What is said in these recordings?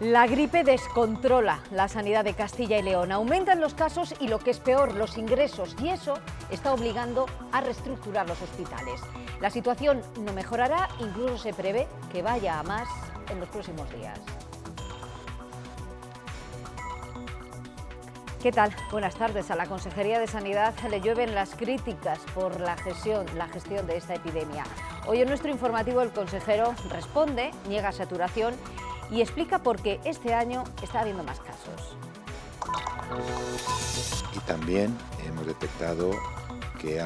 La gripe descontrola la sanidad de Castilla y León. Aumentan los casos y lo que es peor, los ingresos. Y eso está obligando a reestructurar los hospitales. La situación no mejorará, incluso se prevé que vaya a más en los próximos días. ¿Qué tal? Buenas tardes. A la Consejería de Sanidad le llueven las críticas por la gestión, la gestión de esta epidemia. Hoy en nuestro informativo el consejero responde, niega saturación y explica por qué este año está habiendo más casos. Y también hemos detectado que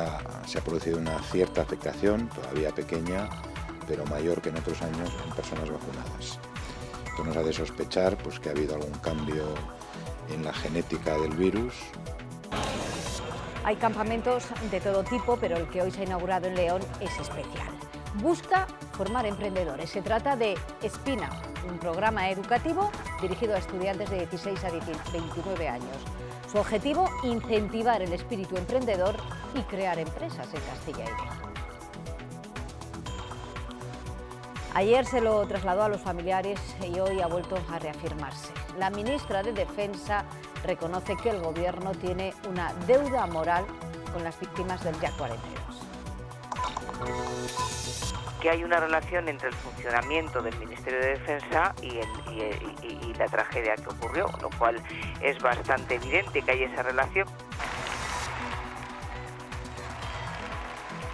se ha producido una cierta afectación, todavía pequeña, pero mayor que en otros años en personas vacunadas. Esto nos hace sospechar pues, que ha habido algún cambio en la genética del virus. Hay campamentos de todo tipo, pero el que hoy se ha inaugurado en León es especial busca formar emprendedores. Se trata de Espina, un programa educativo dirigido a estudiantes de 16 a 29 años. Su objetivo, incentivar el espíritu emprendedor y crear empresas en Castilla y León. Ayer se lo trasladó a los familiares y hoy ha vuelto a reafirmarse. La ministra de Defensa reconoce que el Gobierno tiene una deuda moral con las víctimas del ya 42 que hay una relación entre el funcionamiento del Ministerio de Defensa y, la tragedia que ocurrió, lo cual es bastante evidente que hay esa relación.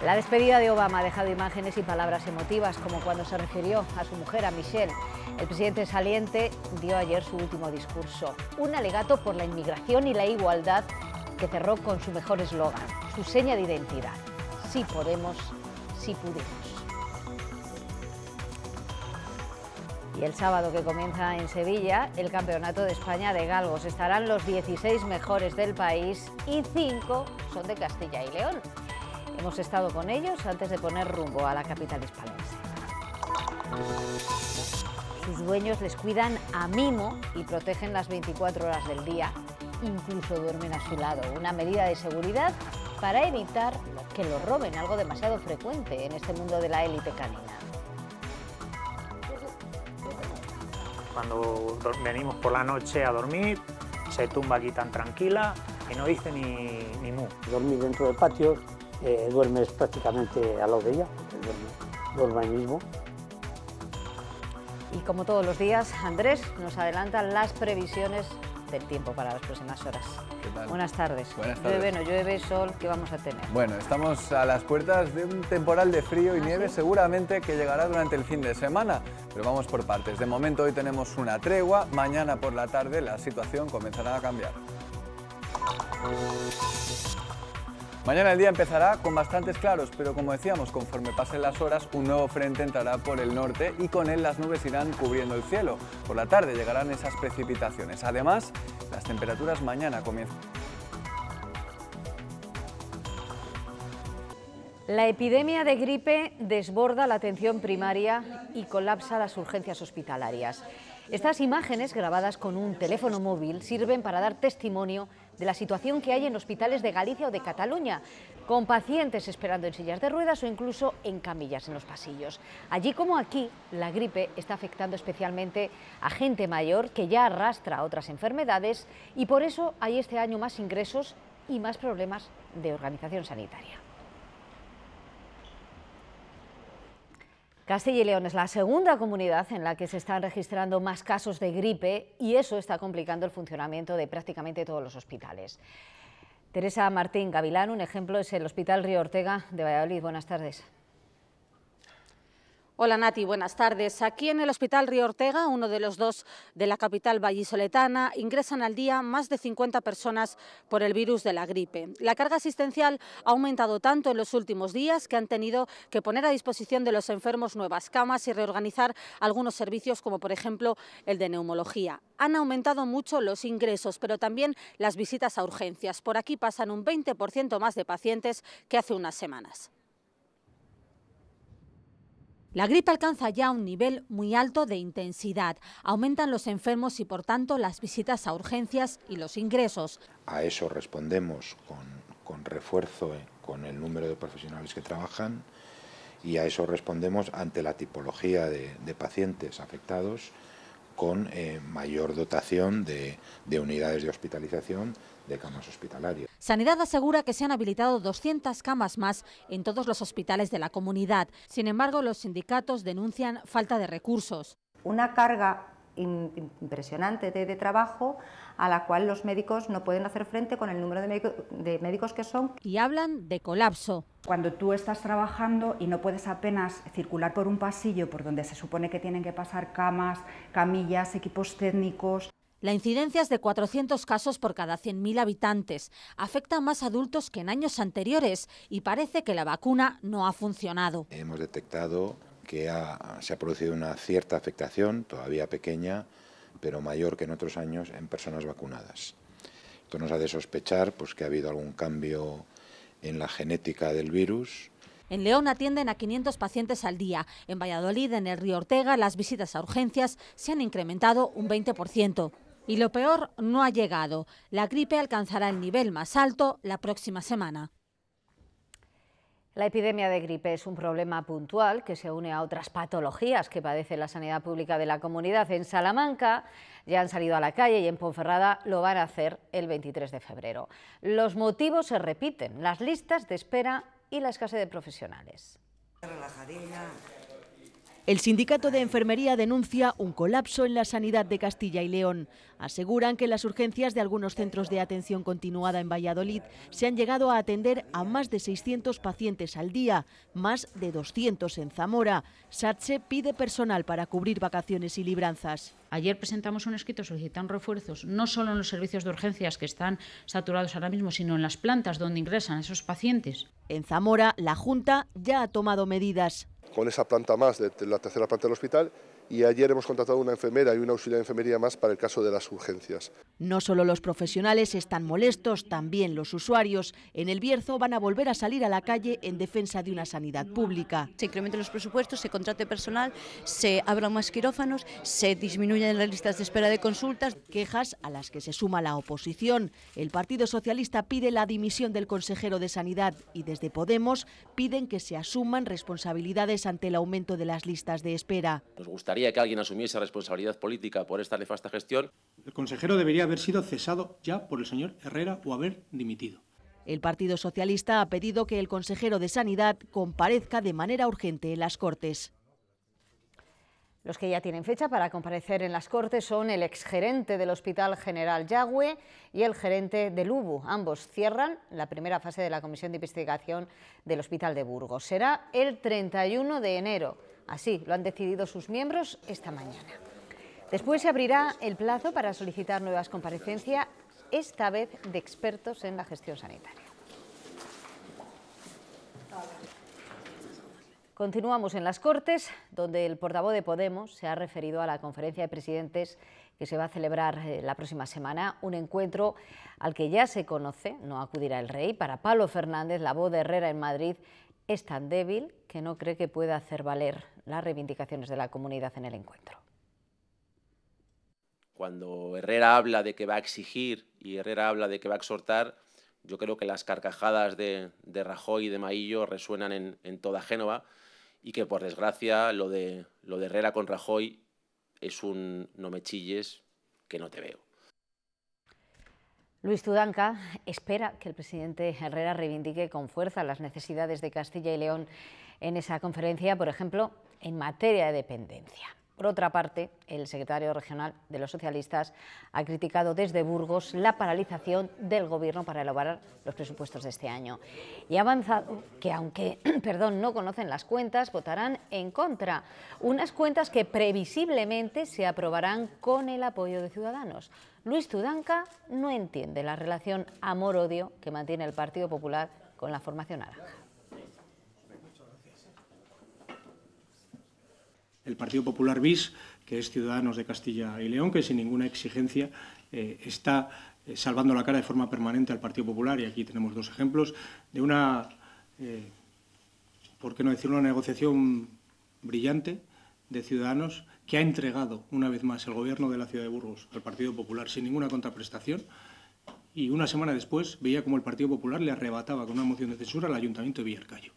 La despedida de Obama ha dejado imágenes y palabras emotivas, como cuando se refirió a su mujer, a Michelle. El presidente saliente dio ayer su último discurso, un alegato por la inmigración y la igualdad que cerró con su mejor eslogan, su seña de identidad. Si podemos, si pudimos. Y el sábado que comienza en Sevilla el Campeonato de España de Galgos. Estarán los 16 mejores del país y 5 son de Castilla y León. Hemos estado con ellos antes de poner rumbo a la capital española. Sus dueños les cuidan a mimo y protegen las 24 horas del día. Incluso duermen a su lado. Una medida de seguridad para evitar que lo roben, algo demasiado frecuente en este mundo de la élite canina. cuando venimos por la noche a dormir, se tumba aquí tan tranquila y no dice ni, ni mu. Dormir dentro del patio, eh, duermes prácticamente a los de ella, duerme, ahí mismo. Y como todos los días, Andrés nos adelantan las previsiones del tiempo para las próximas horas. Buenas tardes. bueno Llueve, no llueve, sol, ¿qué vamos a tener? Bueno, estamos a las puertas de un temporal de frío y ¿Ah, nieve seguramente que llegará durante el fin de semana, pero vamos por partes. De momento hoy tenemos una tregua, mañana por la tarde la situación comenzará a cambiar. Mañana el día empezará con bastantes claros, pero como decíamos, conforme pasen las horas, un nuevo frente entrará por el norte y con él las nubes irán cubriendo el cielo. Por la tarde llegarán esas precipitaciones. Además, las temperaturas mañana comienzan. La epidemia de gripe desborda la atención primaria y colapsa las urgencias hospitalarias. Estas imágenes grabadas con un teléfono móvil sirven para dar testimonio de la situación que hay en hospitales de Galicia o de Cataluña, con pacientes esperando en sillas de ruedas o incluso en camillas en los pasillos. Allí como aquí, la gripe está afectando especialmente a gente mayor que ya arrastra otras enfermedades y por eso hay este año más ingresos y más problemas de organización sanitaria. Castilla y León es la segunda comunidad en la que se están registrando más casos de gripe y eso está complicando el funcionamiento de prácticamente todos los hospitales. Teresa Martín Gavilán, un ejemplo es el Hospital Río Ortega de Valladolid. Buenas tardes. Hola Nati, buenas tardes. Aquí en el Hospital Río Ortega, uno de los dos de la capital vallisoletana, ingresan al día más de 50 personas por el virus de la gripe. La carga asistencial ha aumentado tanto en los últimos días que han tenido que poner a disposición de los enfermos nuevas camas y reorganizar algunos servicios como por ejemplo el de neumología. Han aumentado mucho los ingresos, pero también las visitas a urgencias. Por aquí pasan un 20% más de pacientes que hace unas semanas. La gripe alcanza ya un nivel muy alto de intensidad. Aumentan los enfermos y, por tanto, las visitas a urgencias y los ingresos. A eso respondemos con, refuerzo eh, con el número de profesionales que trabajan y a eso respondemos ante la tipología de, pacientes afectados con eh, mayor dotación de unidades de hospitalización, de camas hospitalarias. Sanidad asegura que se han habilitado 200 camas más en todos los hospitales de la comunidad. Sin embargo, los sindicatos denuncian falta de recursos. Una carga impresionante de, trabajo a la cual los médicos no pueden hacer frente con el número de, médicos que son. Y hablan de colapso. Cuando tú estás trabajando y no puedes apenas circular por un pasillo por donde se supone que tienen que pasar camas, camillas, equipos técnicos. La incidencia es de 400 casos por cada 100.000 habitantes. Afecta a más adultos que en años anteriores y parece que la vacuna no ha funcionado. Hemos detectado que se ha producido una cierta afectación, todavía pequeña, pero mayor que en otros años, en personas vacunadas. Esto nos ha de sospechar pues, que ha habido algún cambio en la genética del virus, en León atienden a 500 pacientes al día. En Valladolid, en el Río Ortega, las visitas a urgencias se han incrementado un 20%. Y lo peor no ha llegado. La gripe alcanzará el nivel más alto la próxima semana. La epidemia de gripe es un problema puntual que se une a otras patologías que padece la sanidad pública de la comunidad. En Salamanca ya han salido a la calle y en Ponferrada lo van a hacer el 23 de febrero. Los motivos se repiten, las listas de espera y la escasez de profesionales. El sindicato de enfermería denuncia un colapso en la sanidad de Castilla y León. Aseguran que las urgencias de algunos centros de atención continuada en Valladolid se han llegado a atender a más de 600 pacientes al día, más de 200 en Zamora. SATSE pide personal para cubrir vacaciones y libranzas. Ayer presentamos un escrito solicitando refuerzos, no solo en los servicios de urgencias que están saturados ahora mismo, sino en las plantas donde ingresan esos pacientes. En Zamora, la Junta ya ha tomado medidas con esa planta más de la tercera planta del hospital y ayer hemos contratado una enfermera y una auxiliar de enfermería más para el caso de las urgencias. No solo los profesionales están molestos, también los usuarios. En el Bierzo van a volver a salir a la calle en defensa de una sanidad pública. Se incrementen los presupuestos, se contrate personal, se abran más quirófanos, se disminuyen las listas de espera de consultas. Quejas a las que se suma la oposición. El Partido Socialista pide la dimisión del consejero de Sanidad y desde Podemos piden que se asuman responsabilidades ante el aumento de las listas de espera que alguien asumiese responsabilidad política por esta nefasta gestión. El consejero debería haber sido cesado ya por el señor Herrera o haber dimitido. El Partido Socialista ha pedido que el consejero de Sanidad comparezca de manera urgente en las Cortes. Los que ya tienen fecha para comparecer en las Cortes son el exgerente del Hospital General Yagüe y el gerente del UBU. Ambos cierran la primera fase de la Comisión de Investigación del Hospital de Burgos. Será el 31 de enero. Así lo han decidido sus miembros esta mañana. Después se abrirá el plazo para solicitar nuevas comparecencias, esta vez de expertos en la gestión sanitaria. Continuamos en las Cortes, donde el portavoz de Podemos se ha referido a la conferencia de presidentes que se va a celebrar eh, la próxima semana, un encuentro al que ya se conoce, no acudirá el rey, para Pablo Fernández, la voz de Herrera en Madrid, es tan débil que no cree que pueda hacer valer las reivindicaciones de la comunidad en el encuentro. Cuando Herrera habla de que va a exigir y Herrera habla de que va a exhortar, yo creo que las carcajadas de, Rajoy y de Maillo resuenan en, toda Génova y que por desgracia lo de, lo de Herrera con Rajoy es un no me chilles que no te veo. Luis Tudanca espera que el presidente Herrera reivindique con fuerza las necesidades de Castilla y León en esa conferencia, por ejemplo, en materia de dependencia. Por otra parte, el secretario regional de los socialistas ha criticado desde Burgos la paralización del Gobierno para elaborar los presupuestos de este año y ha avanzado que, aunque perdón, no conocen las cuentas, votarán en contra. Unas cuentas que previsiblemente se aprobarán con el apoyo de Ciudadanos. Luis Tudanca no entiende la relación amor-odio que mantiene el Partido Popular con la formación naranja. El Partido Popular BIS, que es Ciudadanos de Castilla y León, que sin ninguna exigencia eh, está eh, salvando la cara de forma permanente al Partido Popular, y aquí tenemos dos ejemplos, de una, eh, por qué no decir, una negociación brillante de Ciudadanos que ha entregado una vez más el gobierno de la ciudad de Burgos al Partido Popular sin ninguna contraprestación y una semana después veía como el Partido Popular le arrebataba con una moción de censura al Ayuntamiento de Villarcayo.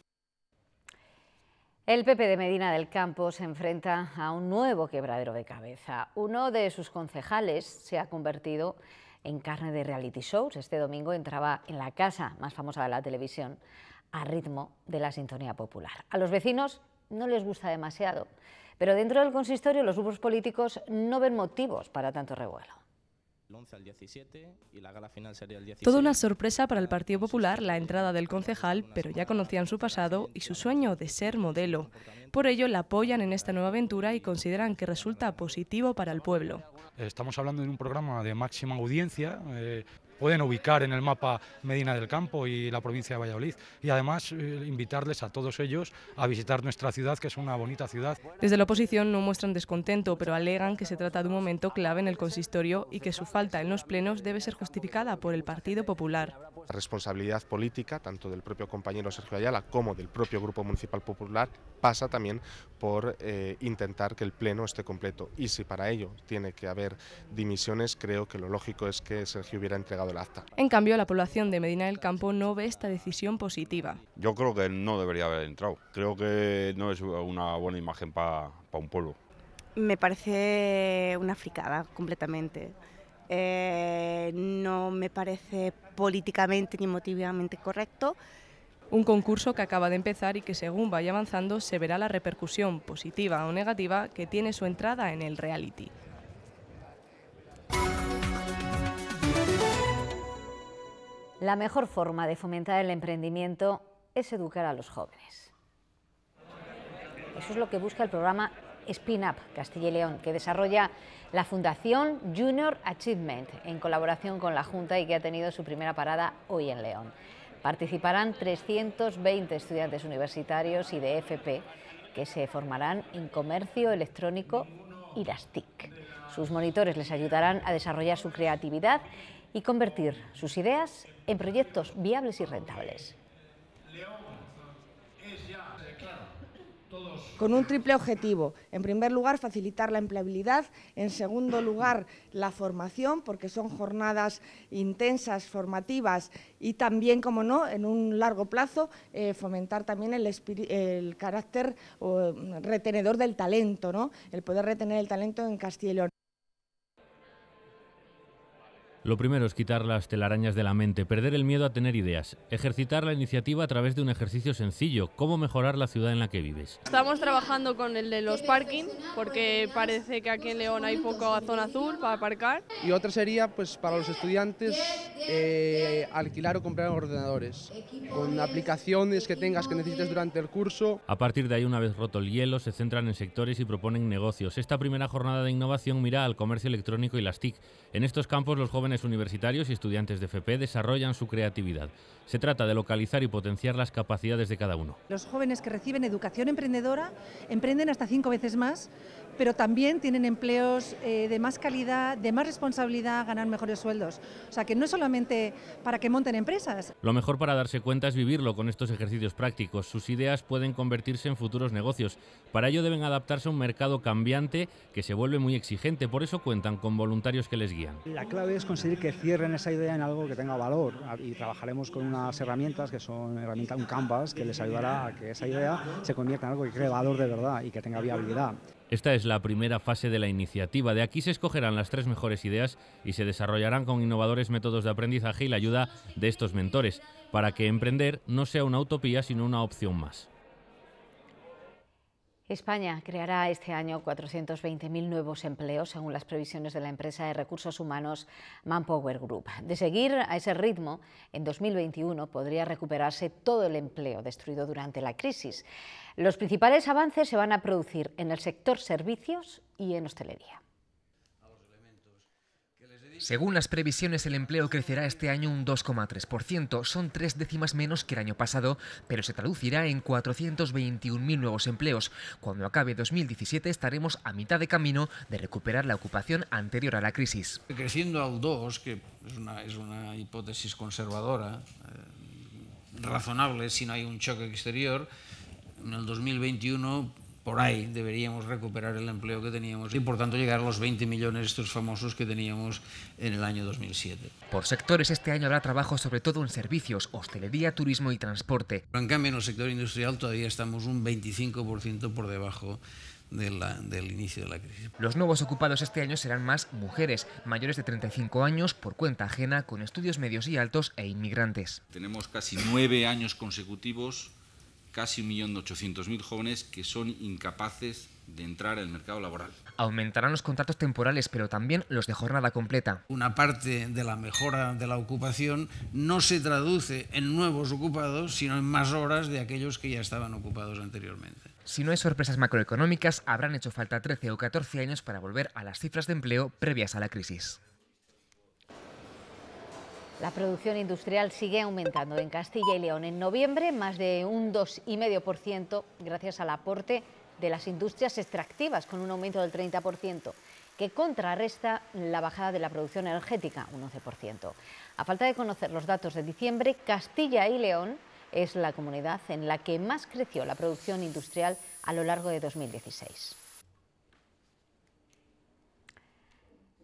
El PP de Medina del Campo se enfrenta a un nuevo quebradero de cabeza. Uno de sus concejales se ha convertido en carne de reality shows. Este domingo entraba en la casa más famosa de la televisión a ritmo de la sintonía popular. A los vecinos no les gusta demasiado. Pero dentro del consistorio los grupos políticos no ven motivos para tanto revuelo. Toda una sorpresa para el Partido Popular la entrada del concejal, pero ya conocían su pasado y su sueño de ser modelo. Por ello la apoyan en esta nueva aventura y consideran que resulta positivo para el pueblo. Estamos hablando de un programa de máxima audiencia. Eh, pueden ubicar en el mapa Medina del Campo y la provincia de Valladolid. Y además eh, invitarles a todos ellos a visitar nuestra ciudad, que es una bonita ciudad. Desde la oposición no muestran descontento, pero alegan que se trata de un momento clave en el consistorio y que su falta en los plenos debe ser justificada por el Partido Popular. La responsabilidad política, tanto del propio compañero Sergio Ayala como del propio Grupo Municipal Popular, pasa también por eh, intentar que el pleno esté completo. Y si para ello tiene que haber dimisiones, creo que lo lógico es que Sergio hubiera entregado en cambio, la población de Medina del Campo no ve esta decisión positiva. Yo creo que no debería haber entrado. Creo que no es una buena imagen para un pueblo. Me parece una fricada completamente. Eh, no me parece políticamente ni emotivamente correcto. Un concurso que acaba de empezar y que según vaya avanzando se verá la repercusión positiva o negativa que tiene su entrada en el reality. La mejor forma de fomentar el emprendimiento es educar a los jóvenes. Eso es lo que busca el programa Spin Up Castilla y León, que desarrolla la Fundación Junior Achievement en colaboración con la Junta y que ha tenido su primera parada hoy en León. Participarán 320 estudiantes universitarios y de FP que se formarán en comercio electrónico y las TIC. Sus monitores les ayudarán a desarrollar su creatividad y convertir sus ideas en proyectos viables y rentables. Con un triple objetivo. En primer lugar, facilitar la empleabilidad. En segundo lugar, la formación, porque son jornadas intensas, formativas y también, como no, en un largo plazo, eh, fomentar también el, carácter retenedor del talento, ¿no? el poder retener el talento en Castilla y León. Lo primero es quitar las telarañas de la mente, perder el miedo a tener ideas, ejercitar la iniciativa a través de un ejercicio sencillo, cómo mejorar la ciudad en la que vives. Estamos trabajando con el de los parking, porque parece que aquí en León hay poca zona azul para aparcar. Y otra sería, pues para los estudiantes, eh, alquilar o comprar ordenadores, con aplicaciones que tengas que necesites durante el curso. A partir de ahí, una vez roto el hielo, se centran en sectores y proponen negocios. Esta primera jornada de innovación mira al comercio electrónico y las TIC. En estos campos los jóvenes universitarios y estudiantes de FP desarrollan su creatividad. Se trata de localizar y potenciar las capacidades de cada uno. Los jóvenes que reciben educación emprendedora emprenden hasta cinco veces más pero también tienen empleos eh, de más calidad, de más responsabilidad, ganar mejores sueldos. O sea que no es solamente para que monten empresas. Lo mejor para darse cuenta es vivirlo con estos ejercicios prácticos. Sus ideas pueden convertirse en futuros negocios. Para ello deben adaptarse a un mercado cambiante que se vuelve muy exigente. Por eso cuentan con voluntarios que les guían. La clave es conseguir que cierren esa idea en algo que tenga valor y trabajaremos con unas herramientas que son herramientas, un canvas que les ayudará a que esa idea se convierta en algo que cree valor de verdad y que tenga viabilidad. Esta es la primera fase de la iniciativa. De aquí se escogerán las tres mejores ideas y se desarrollarán con innovadores métodos de aprendizaje y la ayuda de estos mentores, para que emprender no sea una utopía, sino una opción más. España creará este año 420.000 nuevos empleos, según las previsiones de la empresa de recursos humanos Manpower Group. De seguir a ese ritmo, en 2021 podría recuperarse todo el empleo destruido durante la crisis. Los principales avances se van a producir en el sector servicios y en hostelería. Según las previsiones, el empleo crecerá este año un 2,3%, son tres décimas menos que el año pasado, pero se traducirá en 421.000 nuevos empleos. Cuando acabe 2017 estaremos a mitad de camino de recuperar la ocupación anterior a la crisis. Creciendo al 2, que es una, hipótesis conservadora, eh, razonable si no hay un choque exterior, en el 2021 por ahí deberíamos recuperar el empleo que teníamos y por tanto llegar a los 20 millones estos famosos que teníamos en el año 2007. Por sectores este año habrá trabajo sobre todo en servicios, hostelería, turismo y transporte. en cambio en el sector industrial todavía estamos un 25% por debajo de la, del inicio de la crisis. Los nuevos ocupados este año serán más mujeres, mayores de 35 años, por cuenta ajena, con estudios medios y altos e inmigrantes. Tenemos casi nueve años consecutivos casi 1.800.000 jóvenes que son incapaces de entrar al mercado laboral. Aumentarán los contratos temporales, pero también los de jornada completa. Una parte de la mejora de la ocupación no se traduce en nuevos ocupados, sino en más horas de aquellos que ya estaban ocupados anteriormente. Si no hay sorpresas macroeconómicas, habrán hecho falta 13 o 14 años para volver a las cifras de empleo previas a la crisis. La producción industrial sigue aumentando en Castilla y León. En noviembre, más de un 2,5% gracias al aporte de las industrias extractivas, con un aumento del 30%, que contrarresta la bajada de la producción energética, un 11%. A falta de conocer los datos de diciembre, Castilla y León es la comunidad en la que más creció la producción industrial a lo largo de 2016.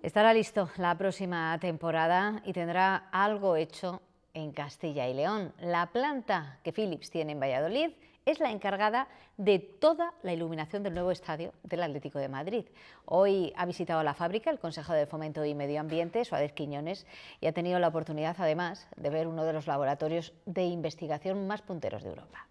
Estará listo la próxima temporada y tendrá algo hecho en Castilla y León. La planta que Philips tiene en Valladolid es la encargada de toda la iluminación del nuevo estadio del Atlético de Madrid. Hoy ha visitado la fábrica el Consejo de Fomento y Medio Ambiente, Suárez Quiñones, y ha tenido la oportunidad, además, de ver uno de los laboratorios de investigación más punteros de Europa.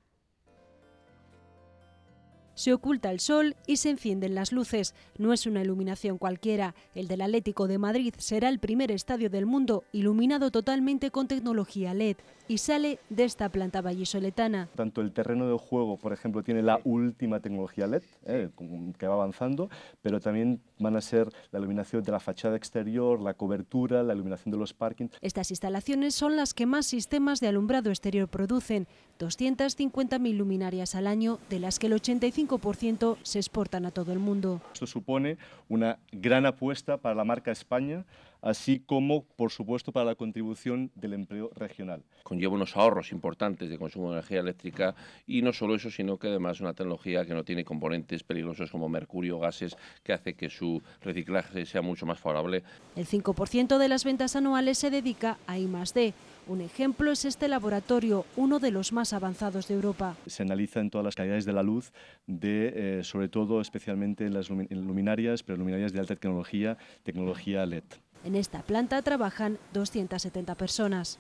Se oculta el sol y se encienden las luces. No es una iluminación cualquiera. El del Atlético de Madrid será el primer estadio del mundo iluminado totalmente con tecnología LED y sale de esta planta vallisoletana. Tanto el terreno de juego, por ejemplo, tiene la última tecnología LED eh, que va avanzando, pero también van a ser la iluminación de la fachada exterior, la cobertura, la iluminación de los parkings. Estas instalaciones son las que más sistemas de alumbrado exterior producen, 250.000 luminarias al año, de las que el 85 5% se exportan a todo el mundo. Esto supone una gran apuesta para la marca España así como, por supuesto, para la contribución del empleo regional. Conlleva unos ahorros importantes de consumo de energía eléctrica y no solo eso, sino que además es una tecnología que no tiene componentes peligrosos como mercurio, o gases, que hace que su reciclaje sea mucho más favorable. El 5% de las ventas anuales se dedica a I+D. Un ejemplo es este laboratorio, uno de los más avanzados de Europa. Se analiza en todas las calidades de la luz, de, eh, sobre todo especialmente en las luminarias, pero luminarias de alta tecnología, tecnología LED. En esta planta trabajan 270 personas.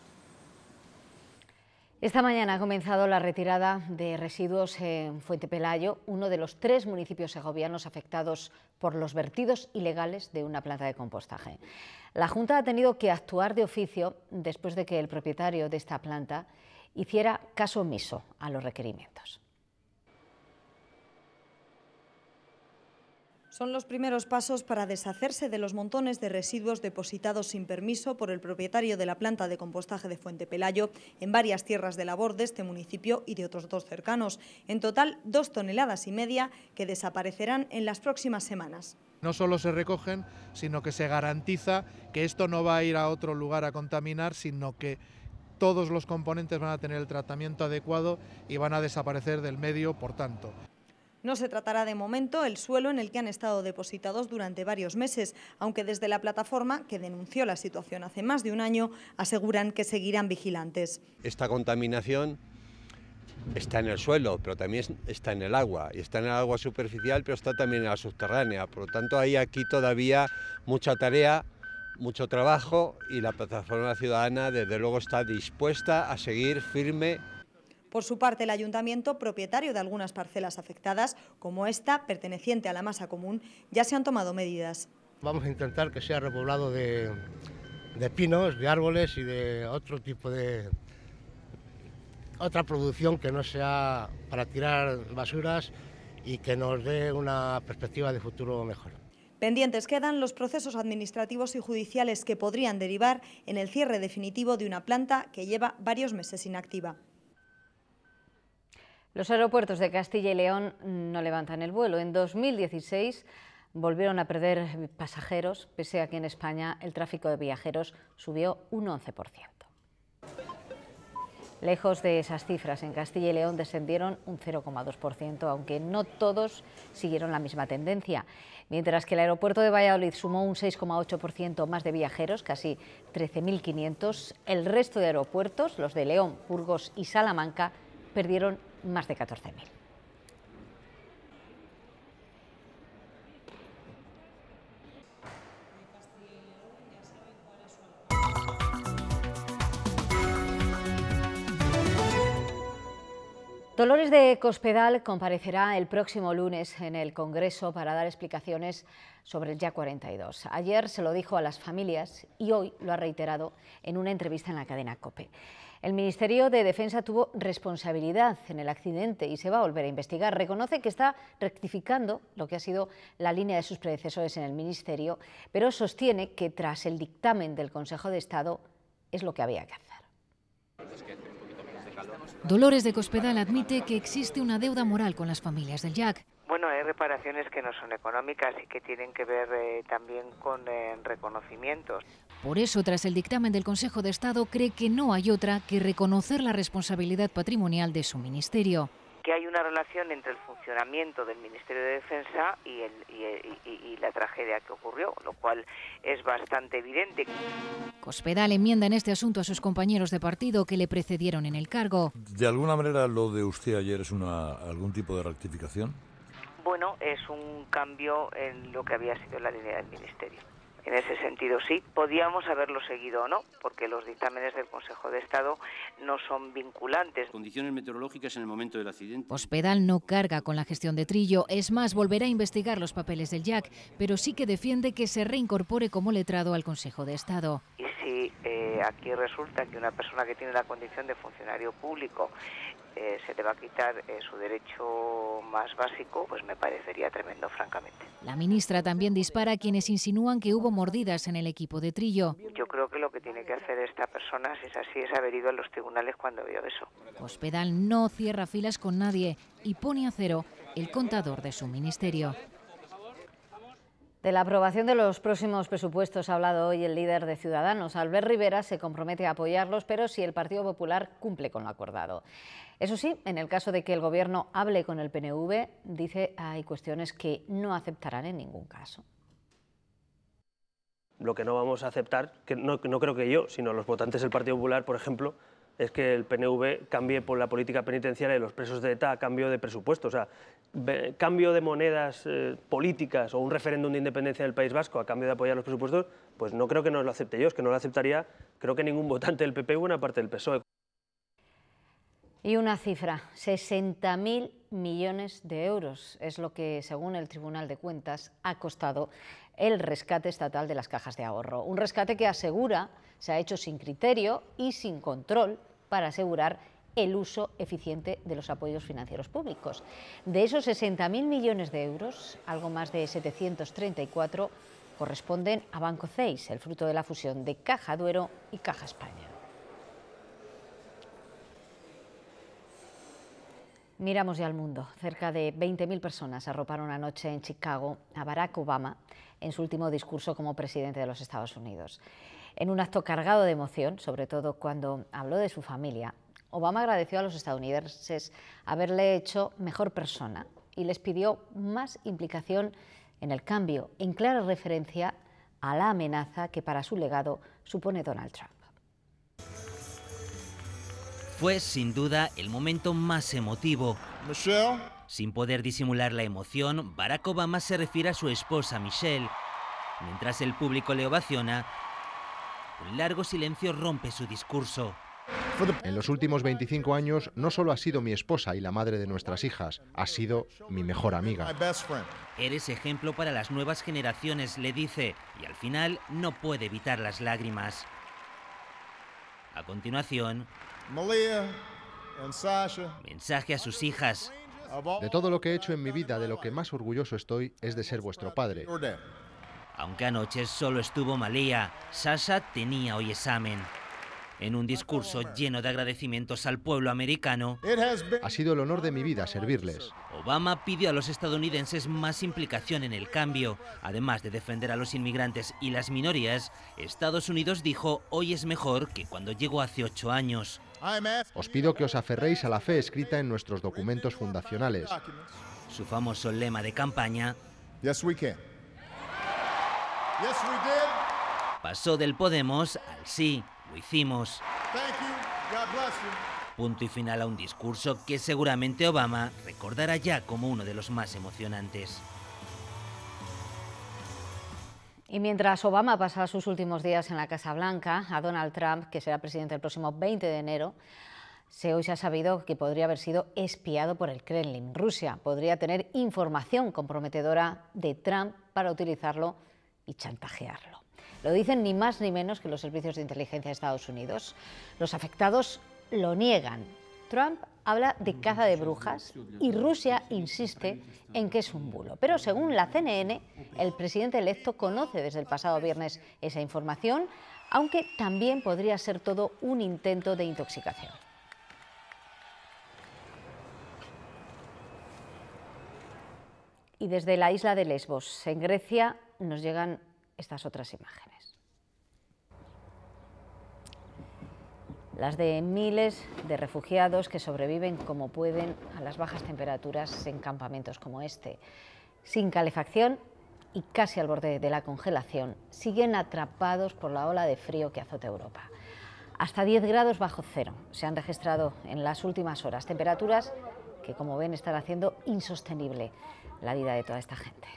Esta mañana ha comenzado la retirada de residuos en Fuente Pelayo, uno de los tres municipios segovianos afectados por los vertidos ilegales de una planta de compostaje. La Junta ha tenido que actuar de oficio después de que el propietario de esta planta hiciera caso omiso a los requerimientos. Son los primeros pasos para deshacerse de los montones de residuos depositados sin permiso por el propietario de la planta de compostaje de Fuente Pelayo en varias tierras de labor de este municipio y de otros dos cercanos. En total, dos toneladas y media que desaparecerán en las próximas semanas. No solo se recogen, sino que se garantiza que esto no va a ir a otro lugar a contaminar, sino que todos los componentes van a tener el tratamiento adecuado y van a desaparecer del medio, por tanto. No se tratará de momento el suelo en el que han estado depositados durante varios meses, aunque desde la plataforma, que denunció la situación hace más de un año, aseguran que seguirán vigilantes. Esta contaminación está en el suelo, pero también está en el agua, y está en el agua superficial, pero está también en la subterránea. Por lo tanto, hay aquí todavía mucha tarea, mucho trabajo, y la plataforma ciudadana, desde luego, está dispuesta a seguir firme por su parte, el ayuntamiento, propietario de algunas parcelas afectadas, como esta, perteneciente a la masa común, ya se han tomado medidas. Vamos a intentar que sea repoblado de, pinos, de árboles y de otro tipo de... otra producción que no sea para tirar basuras y que nos dé una perspectiva de futuro mejor. Pendientes quedan los procesos administrativos y judiciales que podrían derivar en el cierre definitivo de una planta que lleva varios meses inactiva. Los aeropuertos de Castilla y León no levantan el vuelo. En 2016 volvieron a perder pasajeros, pese a que en España el tráfico de viajeros subió un 11%. Lejos de esas cifras, en Castilla y León descendieron un 0,2%, aunque no todos siguieron la misma tendencia. Mientras que el aeropuerto de Valladolid sumó un 6,8% más de viajeros, casi 13.500, el resto de aeropuertos, los de León, Burgos y Salamanca, perdieron más de 14.000. Dolores de Cospedal comparecerá el próximo lunes en el Congreso para dar explicaciones sobre el YA42. Ayer se lo dijo a las familias y hoy lo ha reiterado en una entrevista en la cadena COPE. El Ministerio de Defensa tuvo responsabilidad en el accidente y se va a volver a investigar. Reconoce que está rectificando lo que ha sido la línea de sus predecesores en el Ministerio, pero sostiene que tras el dictamen del Consejo de Estado es lo que había que hacer. Dolores de Cospedal admite que existe una deuda moral con las familias del Jack. Bueno, hay reparaciones que no son económicas y que tienen que ver eh, también con eh, reconocimientos. Por eso, tras el dictamen del Consejo de Estado, cree que no hay otra que reconocer la responsabilidad patrimonial de su ministerio. Que hay una relación entre el funcionamiento del Ministerio de Defensa y, la tragedia que ocurrió, lo cual es bastante evidente. Cospedal enmienda en este asunto a sus compañeros de partido que le precedieron en el cargo. ¿De alguna manera lo de usted ayer es algún tipo de rectificación? Bueno, es un cambio en lo que había sido la línea del Ministerio. En ese sentido, sí, podíamos haberlo seguido o no, porque los dictámenes del Consejo de Estado no son vinculantes. Condiciones meteorológicas en el momento del accidente. Hospedal no carga con la gestión de Trillo, es más, volverá a investigar los papeles del JAC, pero sí que defiende que se reincorpore como letrado al Consejo de Estado. Y si eh, aquí resulta que una persona que tiene la condición de funcionario público eh, se le va a quitar eh, su derecho más básico, pues me parecería tremendo, francamente. La ministra también dispara a quienes insinúan que hubo mordidas en el equipo de Trillo. Yo creo que lo que tiene que hacer esta persona, si es así, es haber ido a los tribunales cuando vio eso. Hospital no cierra filas con nadie y pone a cero el contador de su ministerio. De la aprobación de los próximos presupuestos ha hablado hoy el líder de Ciudadanos. Albert Rivera se compromete a apoyarlos, pero si el Partido Popular cumple con lo acordado. Eso sí, en el caso de que el Gobierno hable con el PNV, dice hay cuestiones que no aceptarán en ningún caso. Lo que no vamos a aceptar, que no, creo que yo, sino los votantes del Partido Popular, por ejemplo, es que el PNV cambie por la política penitenciaria de los presos de ETA a cambio de presupuesto. O sea, cambio de monedas eh, políticas o un referéndum de independencia del País Vasco a cambio de apoyar los presupuestos, pues no creo que nos lo acepte yo, es que no lo aceptaría, creo que ningún votante del PP o parte del PSOE. Y una cifra, 60.000 millones de euros. Es lo que, según el Tribunal de Cuentas, ha costado el rescate estatal de las cajas de ahorro. Un rescate que asegura se ha hecho sin criterio y sin control para asegurar el uso eficiente de los apoyos financieros públicos. De esos 60.000 millones de euros, algo más de 734 corresponden a Banco 6, el fruto de la fusión de Caja Duero y Caja España. Miramos ya al mundo. Cerca de 20.000 personas arroparon anoche en Chicago a Barack Obama en su último discurso como presidente de los Estados Unidos. En un acto cargado de emoción, sobre todo cuando habló de su familia, Obama agradeció a los estadounidenses haberle hecho mejor persona y les pidió más implicación en el cambio, en clara referencia a la amenaza que para su legado supone Donald Trump. Fue sin duda el momento más emotivo. Sin poder disimular la emoción, Barack Obama se refiere a su esposa Michelle. Mientras el público le ovaciona, un largo silencio rompe su discurso. En los últimos 25 años no solo ha sido mi esposa y la madre de nuestras hijas, ha sido mi mejor amiga. Eres ejemplo para las nuevas generaciones, le dice, y al final no puede evitar las lágrimas. A continuación, mensaje a sus hijas. De todo lo que he hecho en mi vida, de lo que más orgulloso estoy es de ser vuestro padre. Aunque anoche solo estuvo Malia, Sasha tenía hoy examen en un discurso lleno de agradecimientos al pueblo americano. Ha sido el honor de mi vida servirles. Obama pidió a los estadounidenses más implicación en el cambio. Además de defender a los inmigrantes y las minorías, Estados Unidos dijo hoy es mejor que cuando llegó hace ocho años. Os pido que os aferréis a la fe escrita en nuestros documentos fundacionales. Su famoso lema de campaña. Yes, we can. Pasó del Podemos al sí. Lo hicimos. Punto y final a un discurso que seguramente Obama recordará ya como uno de los más emocionantes. Y mientras Obama pasa sus últimos días en la Casa Blanca, a Donald Trump, que será presidente el próximo 20 de enero, se hoy se ha sabido que podría haber sido espiado por el Kremlin. Rusia podría tener información comprometedora de Trump para utilizarlo y chantajearlo. Lo dicen ni más ni menos que los servicios de inteligencia de Estados Unidos. Los afectados lo niegan. Trump habla de caza de brujas y Rusia insiste en que es un bulo. Pero según la CNN, el presidente electo conoce desde el pasado viernes esa información, aunque también podría ser todo un intento de intoxicación. Y desde la isla de Lesbos, en Grecia, nos llegan estas otras imágenes. Las de miles de refugiados que sobreviven como pueden a las bajas temperaturas en campamentos como este. Sin calefacción y casi al borde de la congelación, siguen atrapados por la ola de frío que azota Europa. Hasta 10 grados bajo cero se han registrado en las últimas horas, temperaturas que como ven están haciendo insostenible la vida de toda esta gente.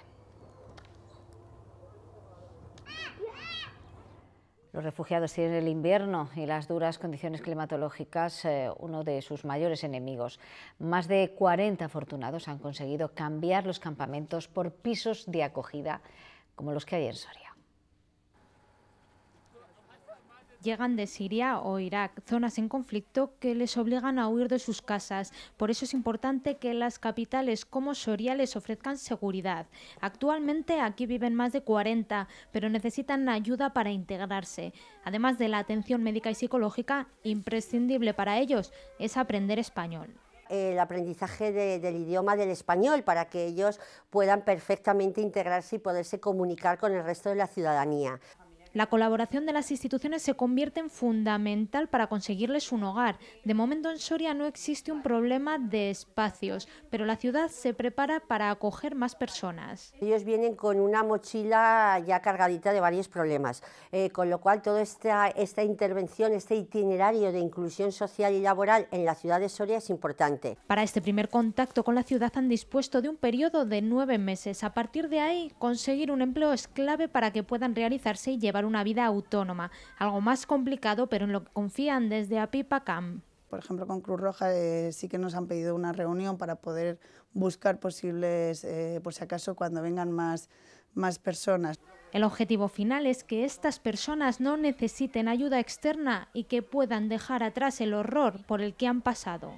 Los refugiados tienen el invierno y las duras condiciones climatológicas eh, uno de sus mayores enemigos. Más de 40 afortunados han conseguido cambiar los campamentos por pisos de acogida como los que hay en Soria. llegan de Siria o Irak, zonas en conflicto que les obligan a huir de sus casas. Por eso es importante que las capitales como Soria les ofrezcan seguridad. Actualmente aquí viven más de 40, pero necesitan ayuda para integrarse. Además de la atención médica y psicológica, imprescindible para ellos es aprender español el aprendizaje del idioma del español para que ellos puedan perfectamente integrarse y poderse comunicar con el resto de la ciudadanía. La colaboración de las instituciones se convierte en fundamental para conseguirles un hogar. De momento en Soria no existe un problema de espacios, pero la ciudad se prepara para acoger más personas. Ellos vienen con una mochila ya cargadita de varios problemas, eh, con lo cual toda esta, esta intervención, este itinerario de inclusión social y laboral en la ciudad de Soria es importante. Para este primer contacto con la ciudad han dispuesto de un periodo de nueve meses. A partir de ahí, conseguir un empleo es clave para que puedan realizarse y llevar una vida autónoma, algo más complicado, pero en lo que confían desde APIPACAM. Por ejemplo, con Cruz Roja eh, sí que nos han pedido una reunión para poder buscar posibles, eh, por si acaso, cuando vengan más personas. El objetivo final es que estas personas no necesiten ayuda externa y que puedan dejar atrás el horror por el que han pasado.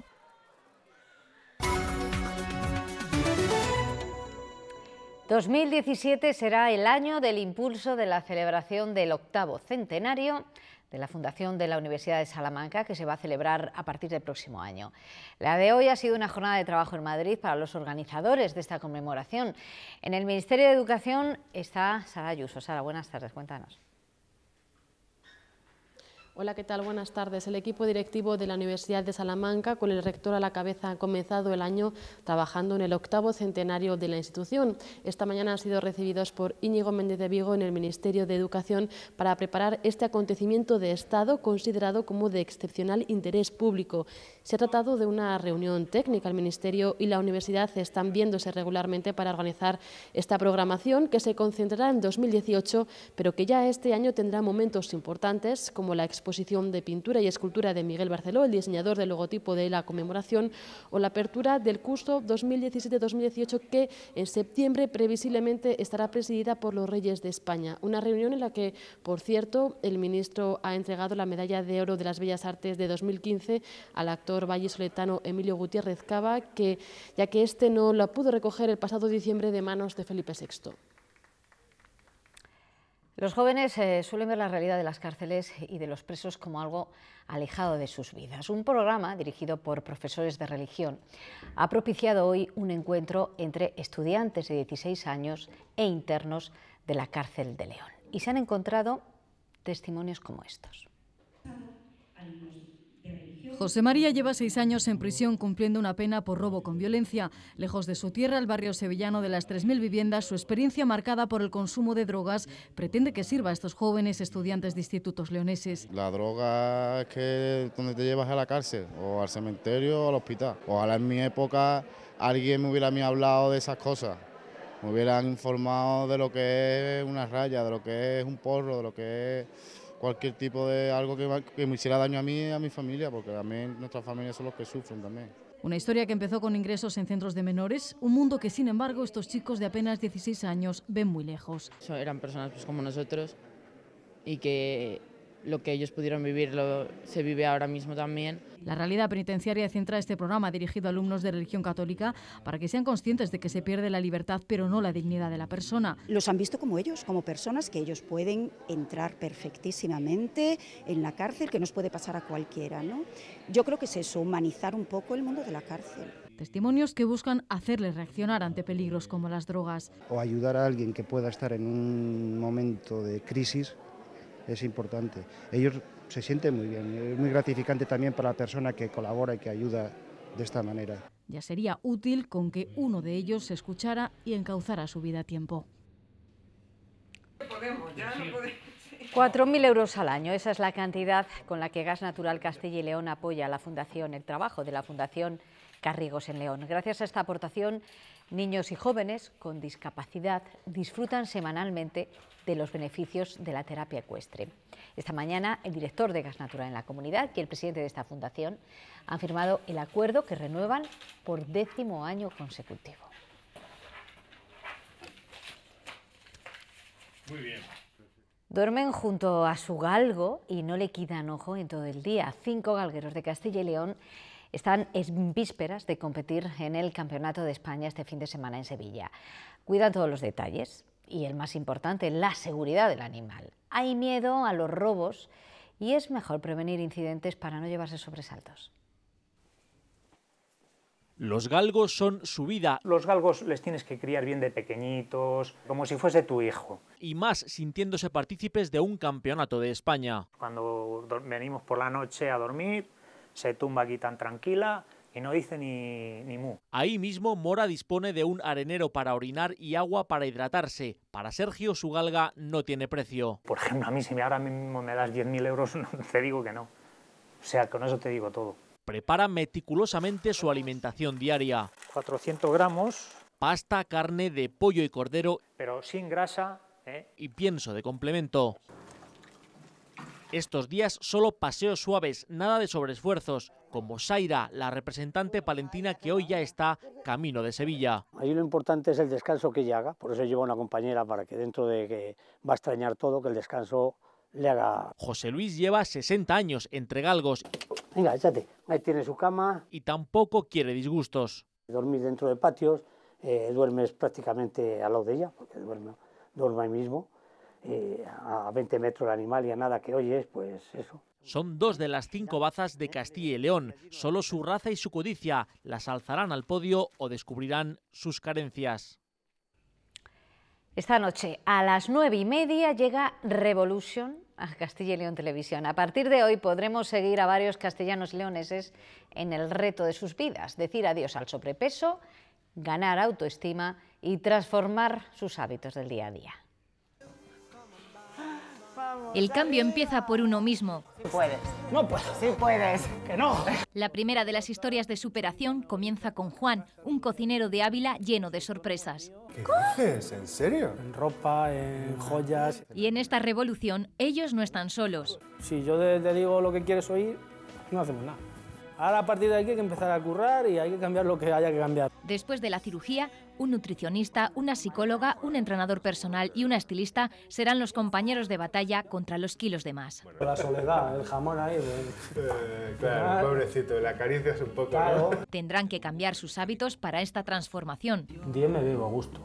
2017 será el año del impulso de la celebración del octavo centenario de la Fundación de la Universidad de Salamanca, que se va a celebrar a partir del próximo año. La de hoy ha sido una jornada de trabajo en Madrid para los organizadores de esta conmemoración. En el Ministerio de Educación está Sara Ayuso. Sara, buenas tardes, cuéntanos. Hola, ¿qué tal? Buenas tardes. El equipo directivo de la Universidad de Salamanca, con el rector a la cabeza, ha comenzado el año trabajando en el octavo centenario de la institución. Esta mañana han sido recibidos por Íñigo Méndez de Vigo en el Ministerio de Educación para preparar este acontecimiento de Estado considerado como de excepcional interés público. Se ha tratado de una reunión técnica. El Ministerio y la Universidad están viéndose regularmente para organizar esta programación que se concentrará en 2018, pero que ya este año tendrá momentos importantes como la exposición exposición de pintura y escultura de Miguel Barceló, el diseñador del logotipo de la conmemoración, o la apertura del curso 2017-2018 que en septiembre previsiblemente estará presidida por los Reyes de España. Una reunión en la que, por cierto, el ministro ha entregado la medalla de oro de las Bellas Artes de 2015 al actor vallisoletano Emilio Gutiérrez Cava, que, ya que este no la pudo recoger el pasado diciembre de manos de Felipe VI. Los jóvenes eh, suelen ver la realidad de las cárceles y de los presos como algo alejado de sus vidas. Un programa dirigido por profesores de religión ha propiciado hoy un encuentro entre estudiantes de 16 años e internos de la cárcel de León. Y se han encontrado testimonios como estos. José María lleva seis años en prisión cumpliendo una pena por robo con violencia. Lejos de su tierra, el barrio sevillano de las 3.000 viviendas, su experiencia marcada por el consumo de drogas pretende que sirva a estos jóvenes estudiantes de institutos leoneses. La droga es que donde te llevas a la cárcel, o al cementerio o al hospital. Ojalá en mi época alguien me hubiera hablado de esas cosas me hubieran informado de lo que es una raya, de lo que es un porro, de lo que es cualquier tipo de algo que, me hiciera daño a mí y a mi familia, porque también nuestras familias son los que sufren también. Una historia que empezó con ingresos en centros de menores, un mundo que sin embargo estos chicos de apenas 16 años ven muy lejos. Eran personas pues, como nosotros y que lo que ellos pudieron vivir se vive ahora mismo también. La realidad penitenciaria centra este programa dirigido a alumnos de religión católica para que sean conscientes de que se pierde la libertad pero no la dignidad de la persona. Los han visto como ellos, como personas que ellos pueden entrar perfectísimamente en la cárcel, que nos puede pasar a cualquiera. ¿no? Yo creo que es eso, humanizar un poco el mundo de la cárcel. Testimonios que buscan hacerles reaccionar ante peligros como las drogas. O ayudar a alguien que pueda estar en un momento de crisis es importante. Ellos se sienten muy bien, es muy gratificante también para la persona que colabora y que ayuda de esta manera. Ya sería útil con que uno de ellos se escuchara y encauzara su vida a tiempo. 4.000 euros al año, esa es la cantidad con la que Gas Natural Castilla y León apoya a la Fundación, el trabajo de la Fundación Carrigos en León. Gracias a esta aportación Niños y jóvenes con discapacidad disfrutan semanalmente de los beneficios de la terapia ecuestre. Esta mañana, el director de Gas Natural en la comunidad y el presidente de esta fundación han firmado el acuerdo que renuevan por décimo año consecutivo. Duermen junto a su galgo y no le quitan ojo en todo el día. Cinco galgueros de Castilla y León están en vísperas de competir en el Campeonato de España este fin de semana en Sevilla. Cuidan todos los detalles y el más importante, la seguridad del animal. Hay miedo a los robos y es mejor prevenir incidentes para no llevarse sobresaltos. Los galgos son su vida. Los galgos les tienes que criar bien de pequeñitos, como si fuese tu hijo. Y más sintiéndose partícipes de un campeonato de España. Cuando venimos por la noche a dormir, se tumba aquí tan tranquila y no dice ni, ni mu. Ahí mismo Mora dispone de un arenero para orinar y agua para hidratarse. Para Sergio su galga no tiene precio. Por ejemplo, a mí si ahora mismo me das 10.000 euros, te digo que no. O sea, con eso te digo todo. Prepara meticulosamente su alimentación diaria. 400 gramos. Pasta, carne de pollo y cordero. Pero sin grasa. ¿eh? Y pienso de complemento. Estos días solo paseos suaves, nada de sobreesfuerzos, como Zaira, la representante palentina que hoy ya está camino de Sevilla. Ahí lo importante es el descanso que ella haga, por eso lleva una compañera para que dentro de que va a extrañar todo, que el descanso le haga. José Luis lleva 60 años entre galgos. Venga, échate, ahí tiene su cama. Y tampoco quiere disgustos. Dormir dentro de patios, eh, duermes prácticamente a lado de ella, porque duerme ahí mismo. Eh, a 20 metros el animal y a nada que es, pues eso. Son dos de las cinco bazas de Castilla y León. Solo su raza y su codicia las alzarán al podio o descubrirán sus carencias. Esta noche a las nueve y media llega Revolution a Castilla y León Televisión. A partir de hoy podremos seguir a varios castellanos leoneses en el reto de sus vidas, decir adiós al sobrepeso, ganar autoestima y transformar sus hábitos del día a día. El cambio empieza por uno mismo. puedes. No puedes. Sí puedes. Que no. La primera de las historias de superación comienza con Juan, un cocinero de Ávila lleno de sorpresas. ¿Qué dices? ¿En serio? En ropa, en joyas. Y en esta revolución, ellos no están solos. Si yo te digo lo que quieres oír, no hacemos nada. Ahora a partir de aquí hay que empezar a currar y hay que cambiar lo que haya que cambiar. Después de la cirugía, un nutricionista, una psicóloga, un entrenador personal y una estilista serán los compañeros de batalla contra los kilos de más. La soledad, el jamón ahí. Eh, claro, pobrecito, la caricia es un poco. Tendrán que cambiar sus hábitos para esta transformación. 10 me bebo a gusto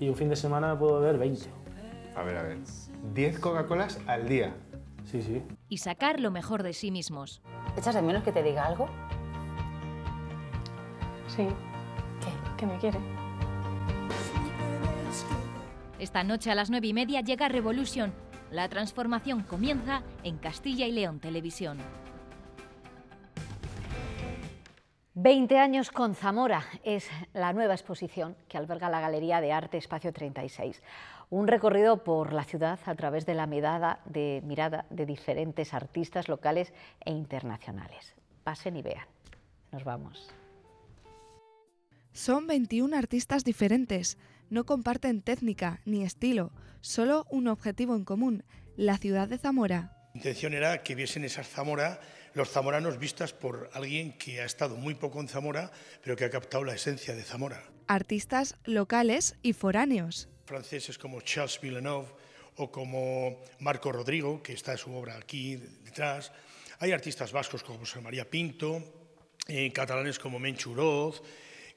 y un fin de semana me puedo beber 20. A ver, a ver. 10 Coca-Colas al día. Sí, sí. Y sacar lo mejor de sí mismos. ¿Echas de menos que te diga algo? Sí. ¿Qué? ¿Qué me quiere. Esta noche a las nueve y media llega Revolution. La transformación comienza en Castilla y León Televisión. 20 años con Zamora es la nueva exposición que alberga la Galería de Arte Espacio 36. Un recorrido por la ciudad a través de la mirada de, mirada de diferentes artistas locales e internacionales. Pasen y vean. Nos vamos. Son 21 artistas diferentes no comparten técnica ni estilo, solo un objetivo en común, la ciudad de Zamora. La intención era que viesen esa Zamora, los zamoranos vistas por alguien que ha estado muy poco en Zamora, pero que ha captado la esencia de Zamora. Artistas locales y foráneos. Franceses como Charles Villeneuve o como Marco Rodrigo, que está su obra aquí detrás. Hay artistas vascos como José María Pinto, eh, catalanes como Menchuroz,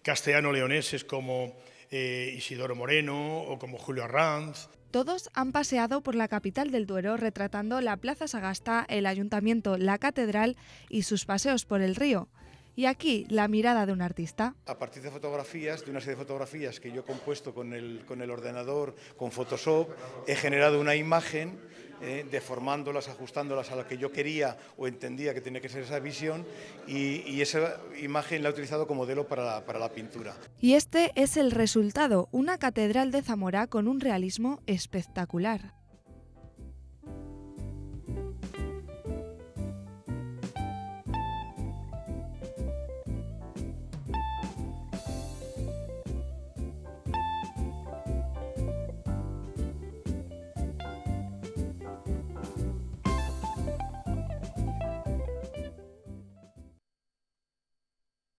castellano-leoneses como eh, Isidoro Moreno o como Julio Arranz. Todos han paseado por la capital del Duero retratando la Plaza Sagasta, el ayuntamiento, la catedral y sus paseos por el río. Y aquí la mirada de un artista. A partir de fotografías, de una serie de fotografías que yo he compuesto con el ordenador, con Photoshop, he generado una imagen eh, deformándolas, ajustándolas a lo que yo quería o entendía que tenía que ser esa visión y, esa imagen la he utilizado como modelo para para la pintura. Y este es el resultado, una catedral de Zamora con un realismo espectacular.